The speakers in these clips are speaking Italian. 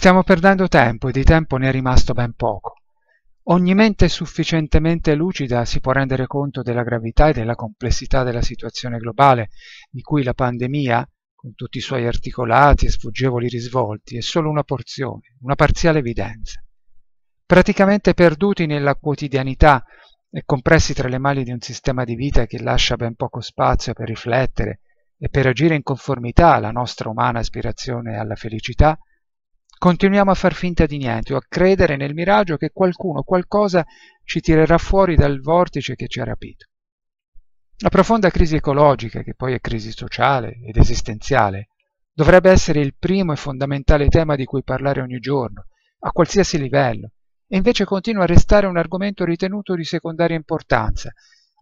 Stiamo perdendo tempo e di tempo ne è rimasto ben poco. Ogni mente sufficientemente lucida si può rendere conto della gravità e della complessità della situazione globale, di cui la pandemia, con tutti i suoi articolati e sfuggevoli risvolti, è solo una porzione, una parziale evidenza. Praticamente perduti nella quotidianità e compressi tra le mani di un sistema di vita che lascia ben poco spazio per riflettere e per agire in conformità alla nostra umana aspirazione alla felicità, Continuiamo a far finta di niente o a credere nel miraggio che qualcuno, qualcosa ci tirerà fuori dal vortice che ci ha rapito. La profonda crisi ecologica, che poi è crisi sociale ed esistenziale, dovrebbe essere il primo e fondamentale tema di cui parlare ogni giorno, a qualsiasi livello, e invece continua a restare un argomento ritenuto di secondaria importanza,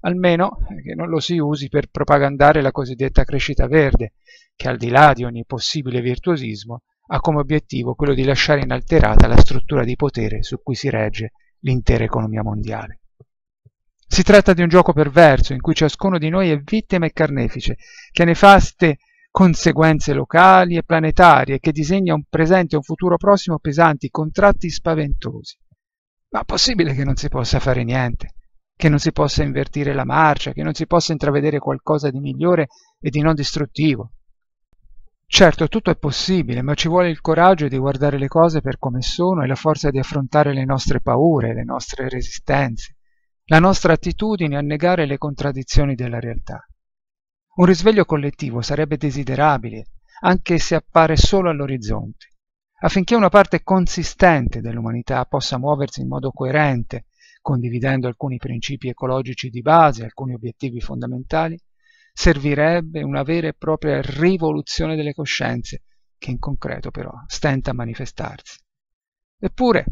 almeno eh, che non lo si usi per propagandare la cosiddetta crescita verde, che al di là di ogni possibile virtuosismo ha come obiettivo quello di lasciare inalterata la struttura di potere su cui si regge l'intera economia mondiale. Si tratta di un gioco perverso in cui ciascuno di noi è vittima e carnefice, che ha nefaste conseguenze locali e planetarie, che disegna un presente e un futuro prossimo pesanti, contratti spaventosi. Ma possibile che non si possa fare niente, che non si possa invertire la marcia, che non si possa intravedere qualcosa di migliore e di non distruttivo? Certo, tutto è possibile, ma ci vuole il coraggio di guardare le cose per come sono e la forza di affrontare le nostre paure, le nostre resistenze, la nostra attitudine a negare le contraddizioni della realtà. Un risveglio collettivo sarebbe desiderabile, anche se appare solo all'orizzonte, affinché una parte consistente dell'umanità possa muoversi in modo coerente, condividendo alcuni principi ecologici di base, alcuni obiettivi fondamentali, servirebbe una vera e propria rivoluzione delle coscienze, che in concreto però stenta a manifestarsi. Eppure,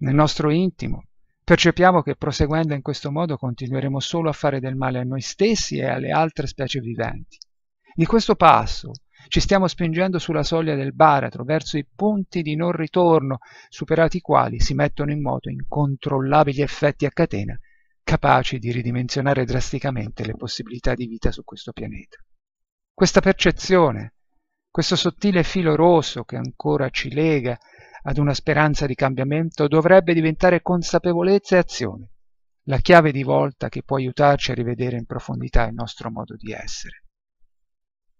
nel nostro intimo, percepiamo che proseguendo in questo modo continueremo solo a fare del male a noi stessi e alle altre specie viventi. Di questo passo ci stiamo spingendo sulla soglia del baratro, verso i punti di non ritorno, superati i quali si mettono in moto incontrollabili effetti a catena capaci di ridimensionare drasticamente le possibilità di vita su questo pianeta. Questa percezione, questo sottile filo rosso che ancora ci lega ad una speranza di cambiamento dovrebbe diventare consapevolezza e azione, la chiave di volta che può aiutarci a rivedere in profondità il nostro modo di essere.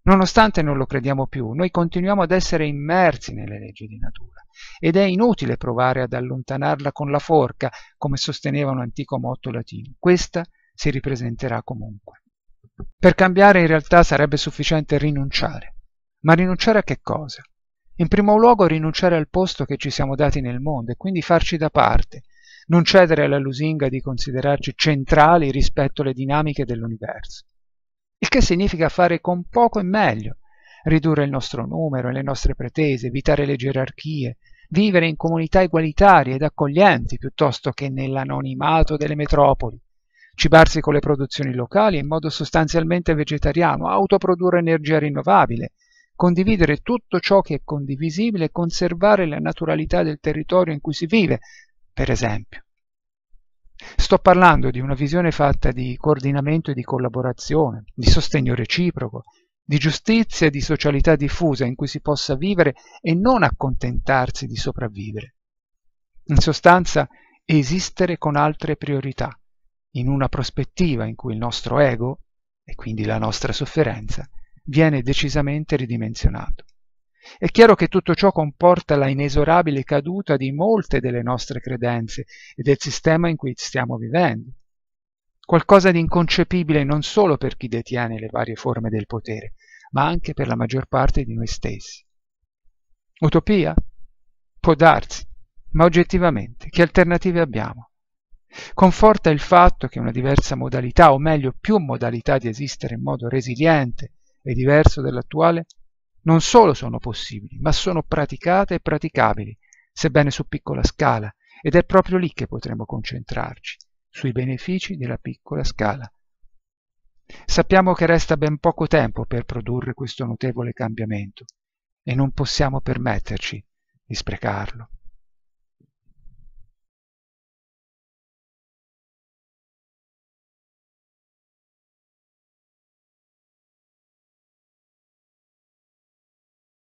Nonostante non lo crediamo più, noi continuiamo ad essere immersi nelle leggi di natura ed è inutile provare ad allontanarla con la forca, come sosteneva un antico motto latino. Questa si ripresenterà comunque. Per cambiare in realtà sarebbe sufficiente rinunciare. Ma rinunciare a che cosa? In primo luogo rinunciare al posto che ci siamo dati nel mondo e quindi farci da parte, non cedere alla lusinga di considerarci centrali rispetto alle dinamiche dell'universo il che significa fare con poco e meglio, ridurre il nostro numero e le nostre pretese, evitare le gerarchie, vivere in comunità egualitarie ed accoglienti piuttosto che nell'anonimato delle metropoli, cibarsi con le produzioni locali in modo sostanzialmente vegetariano, autoprodurre energia rinnovabile, condividere tutto ciò che è condivisibile e conservare la naturalità del territorio in cui si vive, per esempio. Sto parlando di una visione fatta di coordinamento e di collaborazione, di sostegno reciproco, di giustizia e di socialità diffusa in cui si possa vivere e non accontentarsi di sopravvivere. In sostanza, esistere con altre priorità, in una prospettiva in cui il nostro ego, e quindi la nostra sofferenza, viene decisamente ridimensionato. È chiaro che tutto ciò comporta la inesorabile caduta di molte delle nostre credenze e del sistema in cui stiamo vivendo. Qualcosa di inconcepibile non solo per chi detiene le varie forme del potere, ma anche per la maggior parte di noi stessi. Utopia? Può darsi, ma oggettivamente che alternative abbiamo? Conforta il fatto che una diversa modalità, o meglio più modalità di esistere in modo resiliente e diverso dall'attuale, non solo sono possibili, ma sono praticate e praticabili, sebbene su piccola scala, ed è proprio lì che potremo concentrarci, sui benefici della piccola scala. Sappiamo che resta ben poco tempo per produrre questo notevole cambiamento e non possiamo permetterci di sprecarlo.